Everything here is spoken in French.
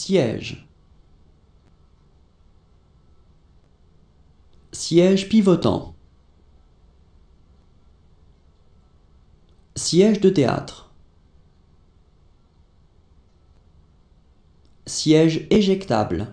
Siège. Siège pivotant. Siège de théâtre. Siège éjectable.